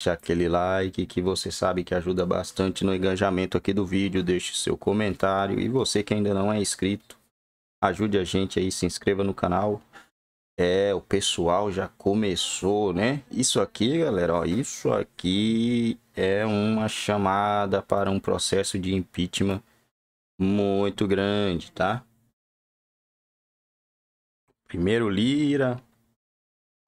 Deixe aquele like que você sabe que ajuda bastante no engajamento aqui do vídeo. Deixe seu comentário. E você que ainda não é inscrito, ajude a gente aí, se inscreva no canal. É, o pessoal já começou, né? Isso aqui, galera, ó, isso aqui é uma chamada para um processo de impeachment muito grande, tá? Primeiro Lira,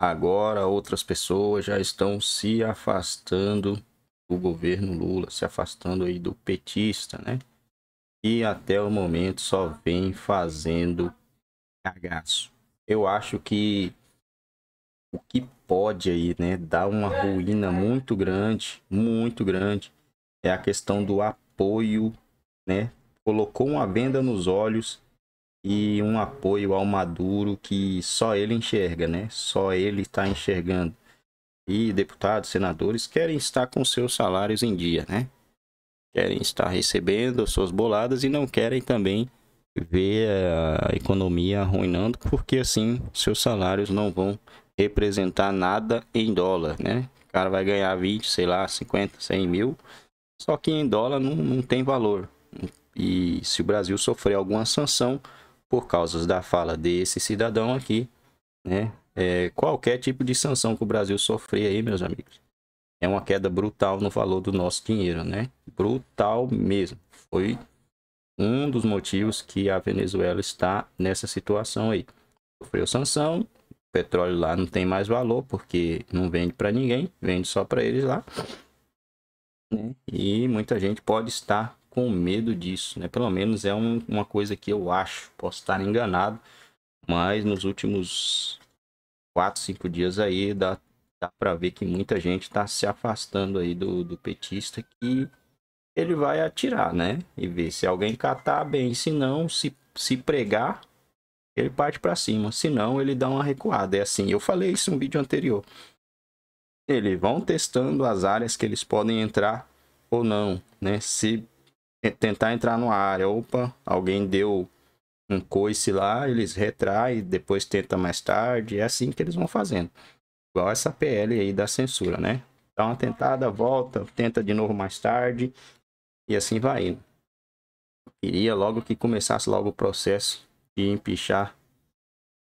Agora outras pessoas já estão se afastando do governo Lula, se afastando aí do petista, né? E até o momento só vem fazendo cagaço. Eu acho que o que pode aí, né, dar uma ruína muito grande, muito grande, é a questão do apoio, né? Colocou uma venda nos olhos e um apoio ao Maduro que só ele enxerga, né? Só ele está enxergando. E deputados, senadores querem estar com seus salários em dia, né? Querem estar recebendo suas boladas e não querem também ver a economia arruinando, porque assim seus salários não vão representar nada em dólar, né? O cara vai ganhar 20, sei lá, 50, 100 mil, só que em dólar não, não tem valor. E se o Brasil sofrer alguma sanção, por causa da fala desse cidadão aqui, né? É, qualquer tipo de sanção que o Brasil sofrer aí, meus amigos, é uma queda brutal no valor do nosso dinheiro, né? Brutal mesmo. Foi um dos motivos que a Venezuela está nessa situação aí. Sofreu sanção, o petróleo lá não tem mais valor porque não vende para ninguém, vende só para eles lá. Né? E muita gente pode estar com medo disso, né? Pelo menos é um, uma coisa que eu acho, posso estar enganado, mas nos últimos 4, 5 dias aí dá, dá para ver que muita gente está se afastando aí do, do petista que ele vai atirar, né? E ver se alguém catar bem, se não, se, se pregar, ele parte para cima, se não, ele dá uma recuada. É assim, eu falei isso no vídeo anterior. Eles vão testando as áreas que eles podem entrar ou não, né? Se é, tentar entrar numa área. Opa, alguém deu um coice lá, eles retraem, depois tenta mais tarde. É assim que eles vão fazendo. Igual essa PL aí da censura, né? Dá uma tentada, volta, tenta de novo mais tarde. E assim vai indo. Queria logo que começasse logo o processo de empichar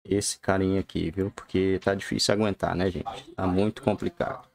esse carinha aqui, viu? Porque tá difícil aguentar, né, gente? Tá muito complicado.